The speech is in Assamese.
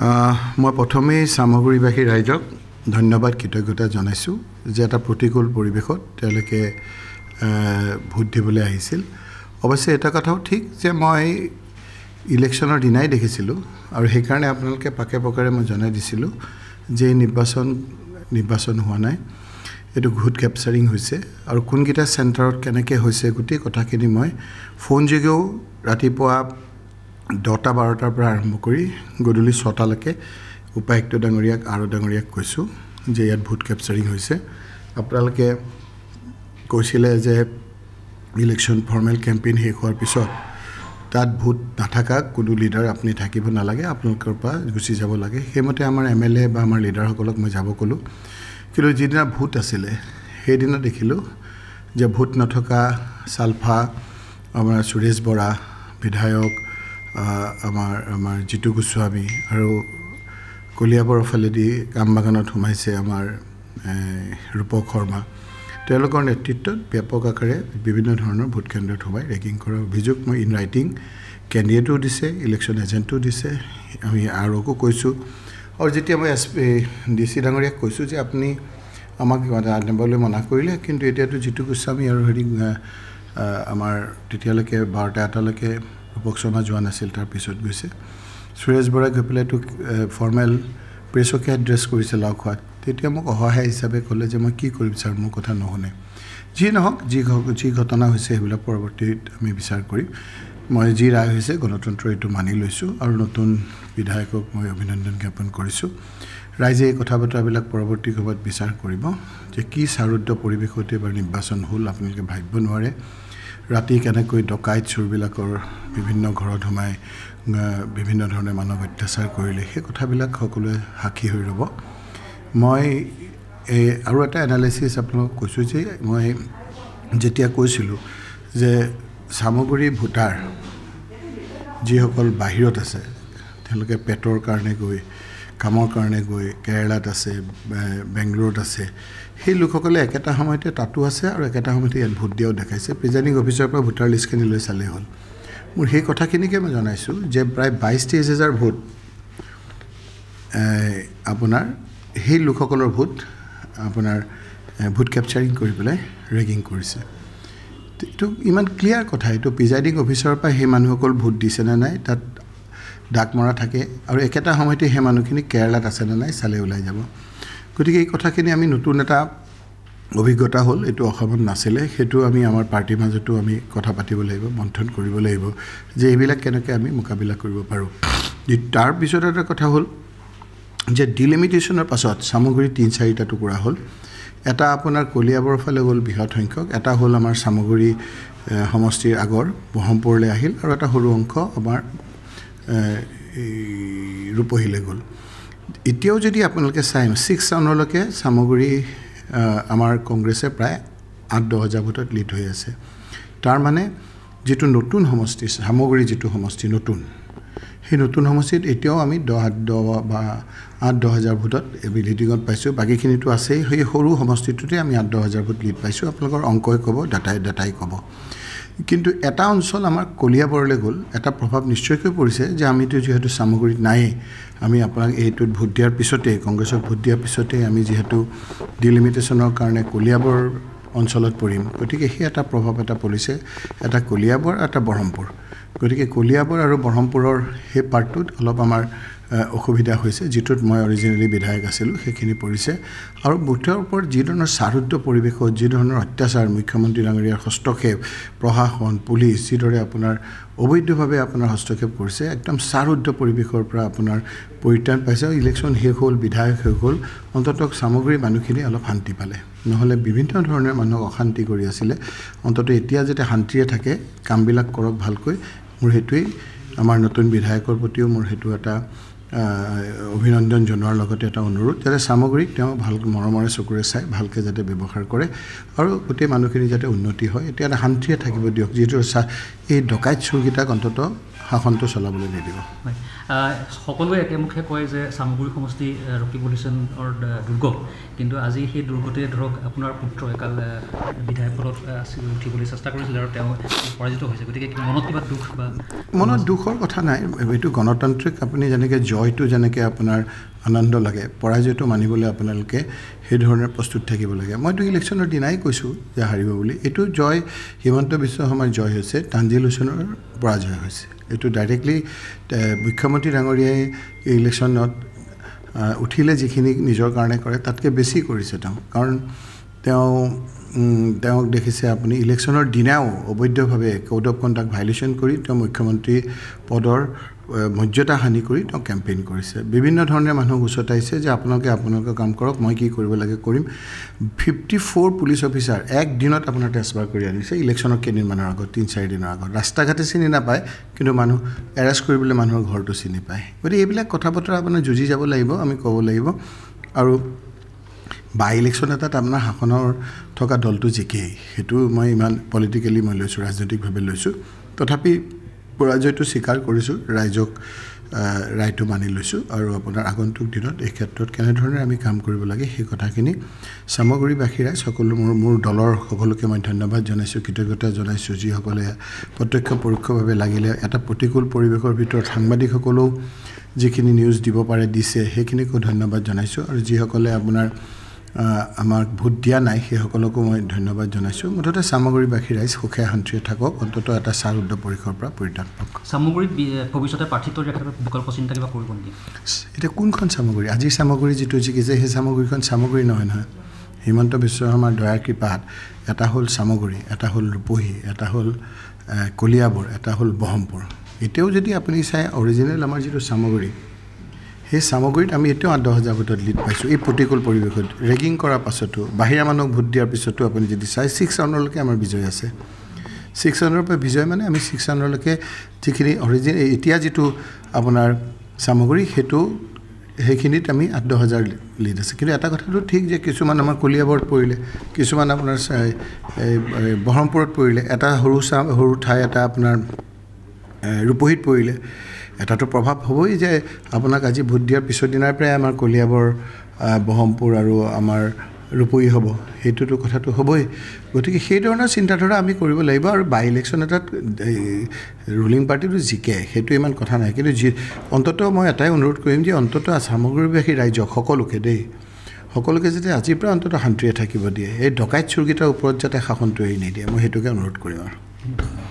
মই প্ৰথমেই চামগুৰিবাসী ৰাইজক ধন্যবাদ কৃতজ্ঞতা জনাইছোঁ যে এটা প্ৰতিকূল পৰিৱেশত তেওঁলোকে ভোট দিবলৈ আহিছিল অৱশ্যে এটা কথাও ঠিক যে মই ইলেকশ্যনৰ দিনাই দেখিছিলোঁ আৰু সেইকাৰণে আপোনালোকে পাকে পকাৰে মই জনাই দিছিলোঁ যে এই নিৰ্বাচন নিৰ্বাচন হোৱা নাই এইটো ঘোট কেপচাৰিং হৈছে আৰু কোনকেইটা চেণ্টাৰত কেনেকৈ হৈছে গোটেই কথাখিনি মই ফোনযোগেও ৰাতিপুৱা দহটা বাৰটাৰ পৰা আৰম্ভ কৰি গধূলি ছটালৈকে উপায়ুক্ত ডাঙৰীয়াক আৰু ডাঙৰীয়াক কৈছোঁ যে ইয়াত ভোট কেপচাৰিং হৈছে আপোনালোকে কৈছিলে যে ইলেকশ্যন ফৰ্মেল কেম্পেইন শেষ হোৱাৰ পিছত তাত ভোট নাথাকা কোনো লিডাৰ আপুনি থাকিব নালাগে আপোনালোকৰ পৰা গুচি যাব লাগে সেইমতে আমাৰ এম এল এ বা আমাৰ লিডাৰসকলক মই যাব ক'লোঁ কিন্তু যিদিনা ভোট আছিলে সেইদিনা দেখিলোঁ যে ভোট নথকা চালফা আমাৰ সুৰেশ বৰা বিধায়ক আমাৰ আমাৰ জিতু গোস্বামী আৰু কলিয়াবৰৰ ফালেদি কাম বাগানত সোমাইছে আমাৰ ৰূপক শৰ্মা তেওঁলোকৰ নেতৃত্বত ব্যাপক আকাৰে বিভিন্ন ধৰণৰ ভোট কেন্দ্ৰত সোমাই ৰেগিং কৰাৰ অভিযোগ মই ইন ৰাইটিং কেণ্ডিডেটো দিছে ইলেকশ্যন এজেণ্টো দিছে আমি আৰুকো কৈছোঁ আৰু যেতিয়া মই এছ পি ডি চি ডাঙৰীয়াক কৈছোঁ যে আপুনি আমাক আনিবলৈ মনা কৰিলে কিন্তু এতিয়াতো জিতু গোস্বামী আৰু হেৰি আমাৰ তেতিয়ালৈকে বাৰটা এটালৈকে ৰূপক শৰ্মা যোৱা নাছিল তাৰপিছত গৈছে সুৰেশ বৰাই গৈ পেলাই তোক ফৰ্মেল প্ৰেছকে এড্ৰেছ কৰিছে লাও খোৱাত তেতিয়া মোক অসহায় হিচাপে ক'লে যে মই কি কৰিম ছাৰ মোৰ কথা নুশুনে যি নহওক যি যি ঘটনা হৈছে সেইবিলাক পৰৱৰ্তীত আমি বিচাৰ কৰিম মই যি ৰায় হৈছে গণতন্ত্ৰ এইটো মানি লৈছোঁ আৰু নতুন বিধায়কক মই অভিনন্দন জ্ঞাপন কৰিছোঁ ৰাইজে এই কথা বতৰাবিলাক পৰৱৰ্তী সময়ত বিচাৰ কৰিব যে কি চাৰুদ্ৰ পৰিৱেশত এইবাৰ নিৰ্বাচন হ'ল আপোনালোকে ভাবিব নোৱাৰে ৰাতি কেনেকৈ ডকাইত চোৰবিলাকৰ বিভিন্ন ঘৰত সোমাই বিভিন্ন ধৰণে মানুহক অত্যাচাৰ কৰিলে সেই কথাবিলাক সকলোৱে সাক্ষী হৈ ৰ'ব মই এই আৰু এটা এনালিচিছ আপোনালোকক কৈছোঁ যে মই যেতিয়া কৈছিলোঁ যে চামগুৰি ভোটাৰ যিসকল বাহিৰত আছে তেওঁলোকে পেটৰ কাৰণে গৈ কামৰ কাৰণে গৈ কেৰেলাত আছে বেংগলোৰত আছে সেই লোকসকলে একেটা সময়তে তাতো আছে আৰু একেটা সময়তে ইয়াত ভোট দিয়াও দেখাইছে প্ৰিজাইডিং অফিচৰ পৰা ভোটাৰ লিষ্টখিনি লৈ চালেই হ'ল মোৰ সেই কথাখিনিকে মই জনাইছোঁ যে প্ৰায় বাইছ তেইছ হেজাৰ ভোট আপোনাৰ সেই লোকসকলৰ ভোট আপোনাৰ ভোট কেপচাৰিং কৰি পেলাই ৰেগিং কৰিছে এইটো ইমান ক্লিয়াৰ কথা এইটো প্ৰিজাইডিং অফিচৰ পৰা সেই মানুহসকল ভোট দিছেনে নাই তাত ডাক মৰা থাকে আৰু একেটা সময়তে সেই মানুহখিনি কেৰেলাত আছেনে নাই চালে ওলাই যাব গতিকে এই কথাখিনি আমি নতুন এটা অভিজ্ঞতা হ'ল এইটো অসমত নাছিলে সেইটো আমি আমাৰ পাৰ্টীৰ মাজতো আমি কথা পাতিব লাগিব মন্থন কৰিব লাগিব যে এইবিলাক কেনেকৈ আমি মোকাবিলা কৰিব পাৰোঁ তাৰপিছত এটা কথা হ'ল যে ডিলিমিটেশ্যনৰ পাছত চামগুৰি তিনি চাৰিটা টুকুৰা হ'ল এটা আপোনাৰ কলিয়াবৰ ফালে হ'ল বৃহৎ সংখ্যক এটা হ'ল আমাৰ চামগুৰি সমষ্টিৰ আগৰ ব্ৰহ্মপুৰলৈ আহিল আৰু এটা সৰু অংশ আমাৰ ৰূপহীলৈ গ'ল এতিয়াও যদি আপোনালোকে চাই ছিক্স চাউনলৈকে চামগুৰি আমাৰ কংগ্ৰেছে প্ৰায় আঠ দহ হাজাৰ ভোটত লিড হৈ আছে তাৰমানে যিটো নতুন সমষ্টি চামগুৰি যিটো সমষ্টি নতুন সেই নতুন সমষ্টিত এতিয়াও আমি দহ আঠ দহ বা আঠ দহ হাজাৰ ভোটত এবি লিডিঙত পাইছোঁ বাকীখিনিতো আছেই সেই সৰু সমষ্টিটোতে আমি আঠ দহ হাজাৰ ভোট লিড পাইছোঁ আপোনালোকৰ অংকই ক'ব ডাটাই ডাটাই ক'ব কিন্তু এটা অঞ্চল আমাৰ কলিয়াবৰলৈ গ'ল এটা প্ৰভাৱ নিশ্চয়কৈ পৰিছে যে আমিতো যিহেতু চামগুৰিত নায়েই আমি আপোনাক এইটোত ভোট দিয়াৰ পিছতেই কংগ্ৰেছক ভোট দিয়াৰ পিছতেই আমি যিহেতু ডিলিমিটেশ্যনৰ কাৰণে কলিয়াবৰ অঞ্চলত পৰিম গতিকে সেই এটা প্ৰভাৱ এটা পৰিছে এটা কলিয়াবৰ এটা ব্ৰহ্মপুৰ গতিকে কলিয়াবৰ আৰু ব্ৰহ্মপুৰৰ সেই পাৰ্টটোত অলপ আমাৰ অসুবিধা হৈছে যিটোত মই অৰিজিনেলি বিধায়ক আছিলোঁ সেইখিনি পৰিছে আৰু বুথৰ ওপৰত যিধৰণৰ চাৰুদ্য পৰিৱেশত যিধৰণৰ অত্যাচাৰ মুখ্যমন্ত্ৰী ডাঙৰীয়াৰ হস্তক্ষেপ প্ৰশাসন পুলিচ যিদৰে আপোনাৰ অবৈধভাৱে আপোনাৰ হস্তক্ষেপ কৰিছে একদম চাৰুদ্য পৰিৱেশৰ পৰা আপোনাৰ পৰিত্ৰাণ পাইছে ইলেকশ্যন শেষ হ'ল বিধায়ক শেষ হ'ল অন্তত চামগ্ৰীৰ মানুহখিনি অলপ শান্তি পালে নহ'লে বিভিন্ন ধৰণে মানুহক অশান্তি কৰি আছিলে অন্তত এতিয়া যাতে শান্তিৰে থাকে কামবিলাক কৰক ভালকৈ মোৰ সেইটোৱেই আমাৰ নতুন বিধায়কৰ প্ৰতিও মোৰ সেইটো এটা অভিনন্দন জনোৱাৰ লগতে এটা অনুৰোধ যাতে সামগ্ৰিক তেওঁ ভাল মৰমৰে চকুৰে চাই ভালকৈ যাতে ব্যৱহাৰ কৰে আৰু গোটেই মানুহখিনি যাতে উন্নতি হয় এতিয়া শান্তিৰে থাকিব দিয়ক যিহেতু এই ডকাইত চুৰকেইটাক অন্ততঃ শাসনটো চলাবলৈ নিদিব সকলোৱে একেমুখে কয় যে চামগুৰি সমষ্টি ৰকি পলিউশ্যনৰ দুৰ্গ কিন্তু আজি সেই দুৰ্গতে ধৰক আপোনাৰ পুত্ৰ একাল বিধায়ক পদত উঠিবলৈ চেষ্টা কৰিছিলে আৰু তেওঁ পৰাজিত হৈছে গতিকে মনত কিবা দুখ বা মনত দুখৰ কথা নাই এইটো গণতান্ত্ৰিক আপুনি যেনেকৈ জয়টো যেনেকৈ আপোনাৰ আনন্দ লাগে পৰাজয়টো মানিবলৈ আপোনালোকে সেইধৰণে প্ৰস্তুত থাকিব লাগে মইতো ইলেকশ্যনৰ দিনাই কৈছোঁ যে হাৰিব বুলি এইটো জয় হিমন্ত বিশ্ব শৰ্মাৰ জয় হৈছে তানজিল হুছেনৰ পৰাজয় হৈছে এইটো ডাইৰেক্টলি মুখ্যমন্ত্ৰী ডাঙৰীয়াই ইলেকশ্যনত উঠিলে যিখিনি নিজৰ কাৰণে কৰে তাতকৈ বেছি কৰিছে তেওঁ কাৰণ তেওঁ তেওঁক দেখিছে আপুনি ইলেকশ্যনৰ দিনাও অবৈধভাৱে ক'ড অফ ভাইলেশ্যন কৰি তেওঁ মুখ্যমন্ত্ৰী পদৰ মৰ্যাদা হানি কৰি তেওঁ কেম্পেইন কৰিছে বিভিন্ন ধৰণে মানুহক উচতাইছে যে আপোনালোকে আপোনালোকে কাম কৰক মই কি কৰিব লাগে কৰিম ফিফটি ফ'ৰ পুলিচ অফিচাৰ এক দিনত আপোনাৰ ট্ৰেন্সফাৰ কৰি আনিছে ইলেকশ্যনৰ কেইদিনমানৰ আগত তিনি চাৰিদিনৰ আগত ৰাস্তা ঘাটে চিনি নাপায় কিন্তু মানুহ এৰেষ্ট কৰিবলৈ মানুহৰ ঘৰটো চিনি পায় গতিকে এইবিলাক কথা বতৰা আপোনাৰ যুঁজি যাব লাগিব আমি ক'ব লাগিব আৰু বাই ইলেকশ্যন এটাত আপোনাৰ শাসনৰ থকা দলটো জিকেই সেইটো মই ইমান পলিটিকেলি মই লৈছোঁ ৰাজনৈতিকভাৱে লৈছোঁ তথাপি পৰাজয়টো স্বীকাৰ কৰিছোঁ ৰাইজক ৰায়টো মানি লৈছোঁ আৰু আপোনাৰ আগন্তুক দিনত এই ক্ষেত্ৰত কেনেধৰণে আমি কাম কৰিব লাগে সেই কথাখিনি চামগুৰিবাসী ৰাইজ সকলো মোৰ মোৰ দলৰ সকলোকে মই ধন্যবাদ জনাইছোঁ কৃতজ্ঞতা জনাইছোঁ যিসকলে প্ৰত্যক্ষ পৰোক্ষভাৱে লাগিলে এটা প্ৰতিকূল পৰিৱেশৰ ভিতৰত সাংবাদিকসকলেও যিখিনি নিউজ দিব পাৰে দিছে সেইখিনিকো ধন্যবাদ জনাইছোঁ আৰু যিসকলে আপোনাৰ আমাক ভোট দিয়া নাই সেইসকলকো মই ধন্যবাদ জনাইছোঁ মুঠতে চামগুৰিবাসী ৰাইজ সুখে শান্তিৰে থাকক অন্ততঃ এটা চাৰ উদ্য পৰীক্ষাৰ পৰা পৰিত্ৰাণ পাওক চামগুৰিত ভৱিষ্যতে প্ৰাৰ্থিত্ব ৰখাৰ বাবে বিকল্প চিন্তা কিবা কৰিব নেকি এতিয়া কোনখন চামগুৰি আজিৰ চামগুৰি যিটো জিকিছে সেই চামগুৰিখন চামগুৰি নহয় নহয় হিমন্ত বিশ্ব শৰ্মাৰ দয়াৰ কৃপাত এটা হ'ল চামগুৰি এটা হ'ল ৰূপহী এটা হ'ল কলিয়াবৰ এটা হ'ল ব্ৰহ্মপুৰ এতিয়াও যদি আপুনি চাই অৰিজিনেল আমাৰ যিটো চামগুৰি সেই সামগ্ৰীত আমি এতিয়াও আঠ দহ হাজাৰ ভোটত লিড পাইছোঁ এই প্ৰতিকূল পৰিৱেশত ৰেগিং কৰাৰ পাছতো বাহিৰা মানুহক ভোট দিয়াৰ পিছতো আপুনি যদি চাই ছিক্স ৰাউণ্ডলৈকে আমাৰ বিজয় আছে ছিক্স ৰাউণ্ডৰ পৰা বিজয় মানে আমি ছিক্স ৰাউণ্ডলৈকে যিখিনি অৰিজিন এতিয়া যিটো আপোনাৰ চামগুৰি সেইটো সেইখিনিত আমি আঠ দহ হাজাৰ লিড আছে কিন্তু এটা কথাটো ঠিক যে কিছুমান আমাৰ কলিয়াবৰত পৰিলে কিছুমান আপোনাৰ ব্ৰহ্মপুৰত পৰিলে এটা সৰু চাম সৰু ঠাই এটা আপোনাৰ ৰূপহীত পৰিলে এটাতো প্ৰভাৱ হ'বই যে আপোনাক আজি ভোট দিয়াৰ পিছৰ দিনাৰ পৰাই আমাৰ কলিয়াবৰ ব্ৰহ্মপুৰ আৰু আমাৰ ৰূপৈ হ'ব সেইটোতো কথাটো হ'বই গতিকে সেইধৰণৰ চিন্তাধাৰা আমি কৰিব লাগিব আৰু বাই ইলেকশ্যন এটাত ৰুলিং পাৰ্টিটো জিকে সেইটো ইমান কথা নাই কিন্তু যি অন্ততঃ মই এটাই অনুৰোধ কৰিম যে অন্ততঃ সামগ্ৰীবাসী ৰাইজক সকলোকে দেই সকলোকে যাতে আজিৰ পৰা অন্ততঃ শান্তিৰে থাকিব দিয়ে এই ডকাইত চুৰকেইটাৰ ওপৰত যাতে শাসনটো এৰি নিদিয়ে মই সেইটোকে অনুৰোধ কৰিম আৰু